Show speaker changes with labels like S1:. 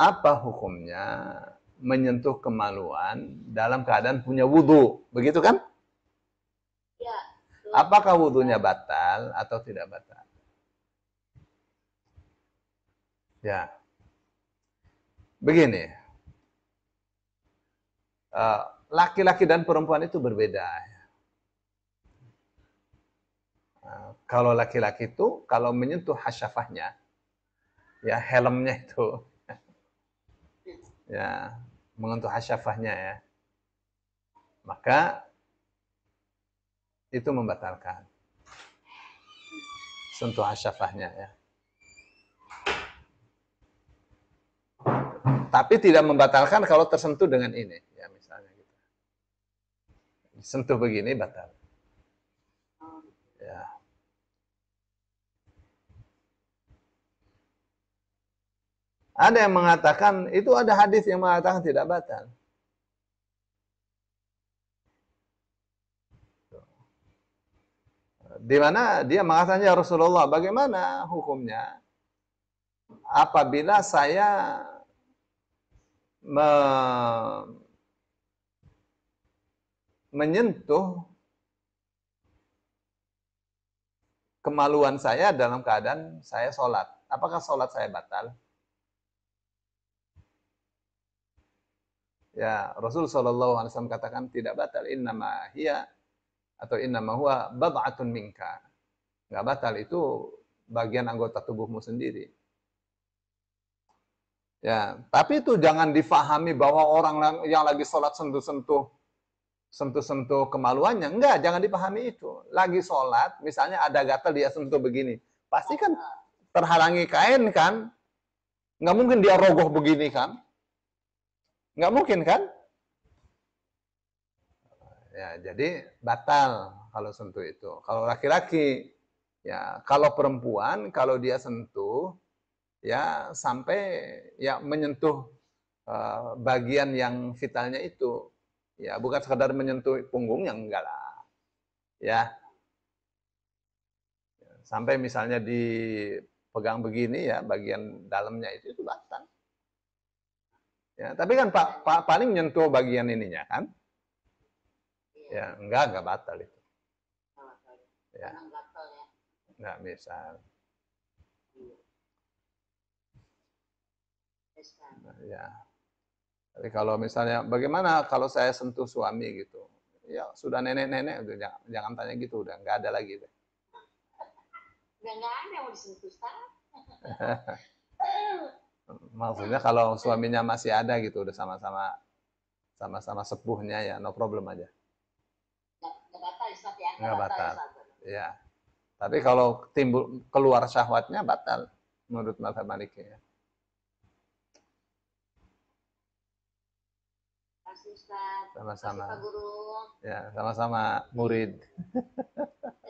S1: apa hukumnya menyentuh kemaluan dalam keadaan punya wudhu? Begitu kan? Ya. Apakah wudhunya batal atau tidak batal? Ya. Begini. Eh, laki-laki dan perempuan itu berbeda. Ya. Eh, kalau laki-laki itu, kalau menyentuh hasyafahnya, ya helmnya itu, ya mengentuh hasyafahnya ya maka itu membatalkan sentuh hasyafahnya ya tapi tidak membatalkan kalau tersentuh dengan ini ya misalnya gitu sentuh begini batal Ada yang mengatakan itu ada hadis yang mengatakan tidak batal. Di mana dia mengatakan ya Rasulullah, bagaimana hukumnya apabila saya me menyentuh kemaluan saya dalam keadaan saya sholat. Apakah sholat saya batal? Ya, Rasul sallallahu alaihi wasallam katakan tidak batal innama hiya atau innama huwa bad'atun minka. Enggak batal itu bagian anggota tubuhmu sendiri. Ya, tapi itu jangan difahami bahwa orang yang lagi sholat sentuh-sentuh sentuh-sentuh kemaluannya. Enggak, jangan dipahami itu. Lagi sholat, misalnya ada gatal dia sentuh begini. Pasti kan terhalangi kain kan. Nggak mungkin dia rogoh begini kan. Nggak mungkin kan? Ya, jadi batal kalau sentuh itu. Kalau laki-laki, ya kalau perempuan, kalau dia sentuh, ya sampai ya menyentuh uh, bagian yang vitalnya itu, ya bukan sekadar menyentuh punggungnya enggak lah, ya sampai misalnya dipegang begini ya bagian dalamnya itu itu batal. Ya, tapi kan Pak Pak paling menyentuh bagian ininya kan? Ya, enggak enggak batal itu. Ya. Enggak bisa. Ya. Tapi kalau misalnya bagaimana kalau saya sentuh suami gitu? Ya, sudah nenek-nenek udah jangan, jangan tanya gitu udah enggak ada lagi deh. Enggak ada mau disentuh sekarang. maksudnya kalau suaminya masih ada gitu udah sama-sama sama-sama sepuhnya ya no problem aja nggak batal ya ya tapi kalau timbul keluar syahwatnya batal menurut mazhab Maliki ya. Sama-sama. Ya, sama-sama murid.